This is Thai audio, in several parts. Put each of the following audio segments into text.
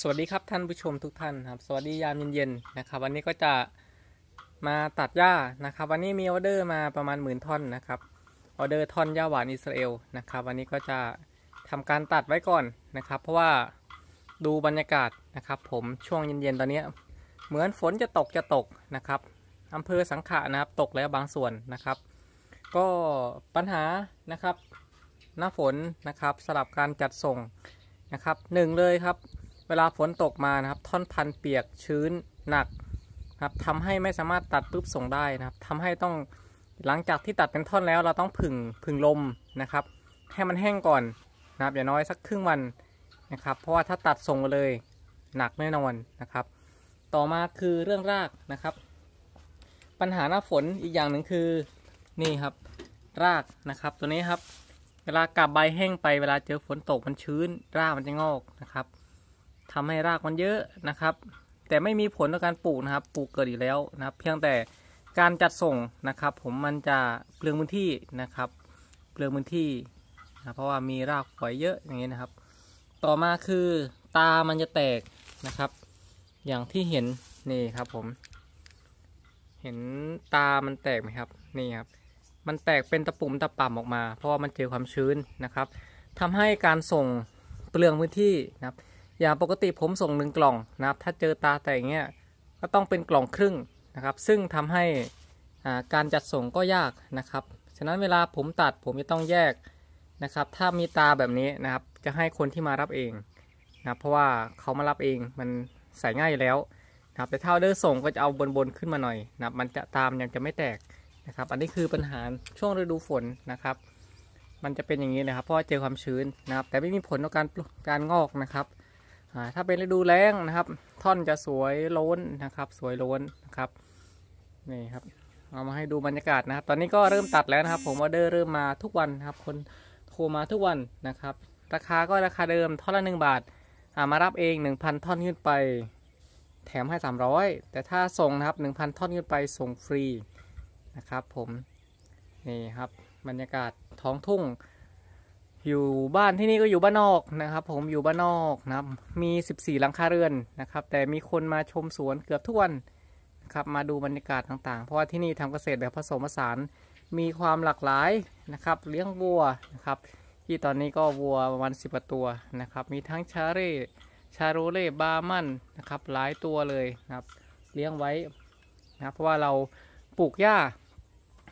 สวัสดีครับท่านผู้ชมทุกท่านครับสวัสดียามเย็นๆนะครับ วันนี้ก็จะมาตัดหญ้านะครับ วันนี้มีออเดอร์มาประมาณหมื่นท่อนนะครับออเดอร์ท่อนหญ้าหวานอิสราเอลนะครับ วันนี้ก็จะทำการตัดไว้ก่อนนะครับ เพราะว่าดูบรรยากาศนะครับ ผมช่วงเย็นๆตอนนี้เหมือนฝนจะตกจะตกนะครับอำเภอสังขะนะครับตกแล้วบางส่วนนะครับ ก็ปัญหานะครับหน้าฝนนะครับสลับการจัดส่งนะครับหนึ่งเลยครับเวลาฝนตกมานะครับ ท่อนพันเปียกชื้นหนักครับทำให้ไม่สามารถตัดปุ๊บส่งได้นะครับทำให้ต้องหลังจากที่ตัดเป็นท่อนแล้ว เราต้องผึ่งผึ่งลมนะครับ ให้มันแห้งก่อนนะครับอย่างน้อยสักครึ่งวันนะครับ เพราะว่าถ้าตัดส่งเลย หนักแน่นอนนะครับ ต่อมาคือเรื่องรากนะครับ ปัญหาหน้าฝนอีกอย่างหนึ่งคือนี่ครับรากนะครับ ตัวนี้ครับ เวลากลับใบแห้งไปเวลาเจอฝนตกมันชื้นรากมันจะงอกนะครับทำให้รากมันเยอะนะครับ แต่ไม่มีผลต่อการปลูกนะครับ ปลูกเกิดอีกแล้วนะครับ เพียงแต่การจัดส่งนะครับ ผมมันจะเปลืองพื้นที่นะครับ เปลืองพื้นที่นะเพราะว่ามีรากฝอยเยอะอย่างนี้นะครับ ต่อมาคือตามันจะแตกนะครับ อย่างที่เห็นนี่ครับผม เห็นตามันแตกไหมครับ นี่ครับ มันแตกเป็นตะปุ่มตะป่ำออกมา เพราะว่ามันเจอความชื้นนะครับ ทำให้การส่งเปลืองพื้นที่นะครับอย่างปกติผมส่งหนึ่งกล่องนะครับ ถ้าเจอตาแต่อย่างเงี้ย ก็ต้องเป็นกล่องครึ่งนะครับ ซึ่งทำให้การจัดส่งก็ยากนะครับฉะนั้นเวลาผมตัดผมจะต้องแยกนะครับ ถ้ามีตาแบบนี้นะครับ จะให้คนที่มารับเองนะเพราะว่าเขามารับเองมันใส่ง่ายแล้วนะแต่ถ้าเดิมส่งก็จะเอาบนบนขึ้นมาหน่อยนะมันจะตามยังจะไม่แตกนะครับ อันนี้คือปัญหาช่วงฤดูฝนนะครับ มันจะเป็นอย่างนี้นะครับ เพราะเจอความชื้นนะครับ แต่ไม่มีผลต่อการการงอกนะครับถ้าเป็นฤดูแล้งนะครับท่อนจะสวยโล้นนะครับสวยโล้นนะครับนี่ครับเอามาให้ดูบรรยากาศนะครับ ตอนนี้ก็เริ่มตัดแล้วนะครับ ผมว่าเดอร์เริ่มมาทุกวันนะครับ คนโทรมาทุกวันนะครับ ราคาก็ราคาเดิมท่อนละหนึ่งบาทามารับเอง 1,000 ท่อนขึ้นไป แถมให้ 300 แต่ถ้าส่งนะครับ1,000 ท่อนขึ้นไปส่งฟรีนะครับผมนี่ครับบรรยากาศท้องทุ่งอยู่บ้านที่นี่ก็อยู่บ้านนอกนะครับผมอยู่บ้านนอกนะครับมี 14 หลังคาเรือนนะครับแต่มีคนมาชมสวนเกือบทุกวันนะครับมาดูบรรยากาศต่างๆ เพราะว่าที่นี่ทำเกษตรแบบผสมผสานมีความหลากหลายนะครับเลี้ยงวัวนะครับที่ตอนนี้ก็วัวประมาณสิบตัวนะครับมีทั้งชาเร่ชาโรเล่บามันนะครับหลายตัวเลยนะครับเลี้ยงไว้นะเพราะว่าเราปลูกหญ้า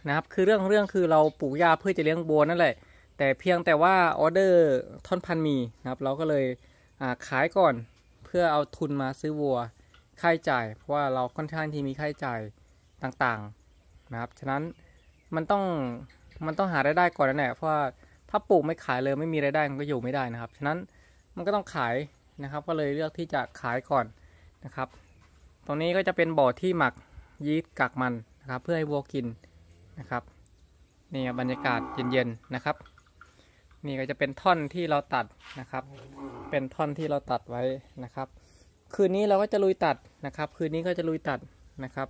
นะครับคือเรื่องเรื่องคือเราปลูกหญ้าเพื่อจะเลี้ยงวัวนั่นแหละแต่เพียงแต่ว่าออเดอร์ท่อนพันมีนะครับเราก็เลยขายก่อนเพื่อเอาทุนมาซื้อวัวค่าใช้จ่าย เพราะว่าเราค่อนข้างที่มีค่าใช้จ่ายต่างๆนะครับฉะนั้นมันต้องมันต้องหารายได้ก่อนนะเนี่ยเพราะว่าถ้าปลูกไม่ขายเลยไม่มีรายได้มันก็อยู่ไม่ได้นะครับฉะนั้นมันก็ต้องขายนะครับ ก็เลยเลือกที่จะขายก่อนนะครับตรงนี้ก็จะเป็นบ่อที่หมักยีสต์กักมันนะครับ เพื่อให้วัวกินนะครับนี่บรรยากาศเย็นๆนะครับนี่ก็จะเป็นท่อนที่เราตัดนะครับ เป็นท่อนที่เราตัดไว้นะครับ คืนนี้เราก็จะลุยตัดนะครับ คืนนี้ก็จะลุยตัดนะครับ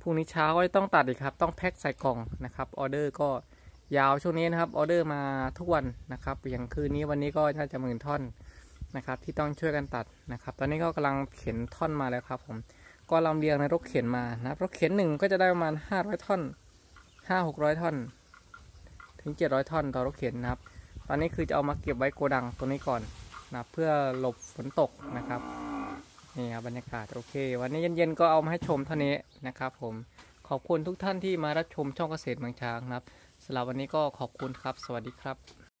พรุ่งนี้เช้าก็ต้องตัดอีกครับ ต้องแพ็คใส่กล่องนะครับออเดอร์ก็ยาวช่วงนี้นะครับออเดอร์มาทุกวันนะครับอย่างคืนนี้วันนี้ก็น่าจะหมื่นท่อนนะครับ ที่ต้องช่วยกันตัดนะครับ ตอนนี้ก็กำลังเข็นท่อนมาแล้วครับ ผมก็ลำเลียงในรถเข็นมานะรถเข็นหนึ่งก็จะได้ประมาณห้าร้อยท่อนห้าหกร้อยท่อนถึงเจ็ดร้อยท่อนต่อรถเข็นนะครับตอนนี้คือจะเอามาเก็บไว้โกดังตัวนี้ก่อนนะเพื่อหลบฝนตกนะครับนี่ครับบรรยากาศโอเค วันนี้เย็นๆก็เอามาให้ชมเท่านี้นะครับผมขอบคุณทุกท่านที่มารับชมช่องเกษตรเมืองช้างนะครับสำหรับวันนี้ก็ขอบคุณครับ สวัสดีครับ